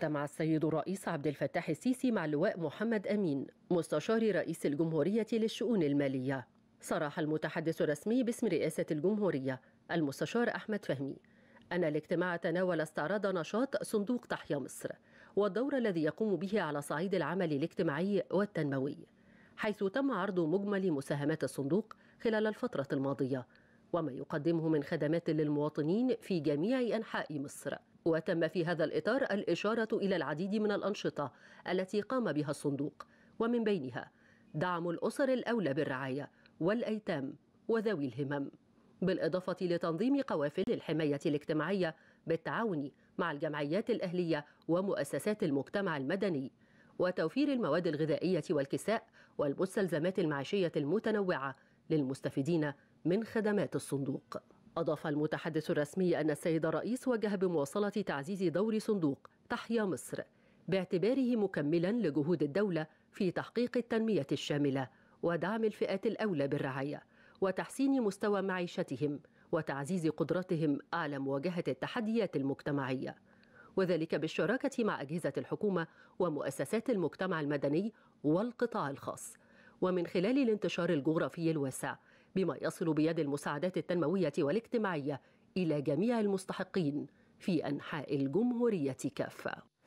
اجتمع السيد الرئيس عبد الفتاح السيسي مع اللواء محمد أمين مستشار رئيس الجمهورية للشؤون المالية صرح المتحدث الرسمي باسم رئاسة الجمهورية المستشار أحمد فهمي أن الاجتماع تناول استعراض نشاط صندوق تحيا مصر والدور الذي يقوم به على صعيد العمل الاجتماعي والتنموي حيث تم عرض مجمل مساهمات الصندوق خلال الفترة الماضية وما يقدمه من خدمات للمواطنين في جميع أنحاء مصر وتم في هذا الإطار الإشارة إلى العديد من الأنشطة التي قام بها الصندوق ومن بينها دعم الأسر الأولى بالرعاية والأيتام وذوي الهمم بالإضافة لتنظيم قوافل الحماية الاجتماعية بالتعاون مع الجمعيات الأهلية ومؤسسات المجتمع المدني وتوفير المواد الغذائية والكساء والمستلزمات المعيشية المتنوعة للمستفيدين من خدمات الصندوق أضاف المتحدث الرسمي أن السيد الرئيس وجه بمواصلة تعزيز دور صندوق تحيا مصر باعتباره مكملا لجهود الدولة في تحقيق التنمية الشاملة ودعم الفئات الأولى بالرعاية وتحسين مستوى معيشتهم وتعزيز قدرتهم على مواجهة التحديات المجتمعية وذلك بالشراكة مع أجهزة الحكومة ومؤسسات المجتمع المدني والقطاع الخاص ومن خلال الانتشار الجغرافي الواسع بما يصل بيد المساعدات التنموية والاجتماعية إلى جميع المستحقين في أنحاء الجمهورية كافة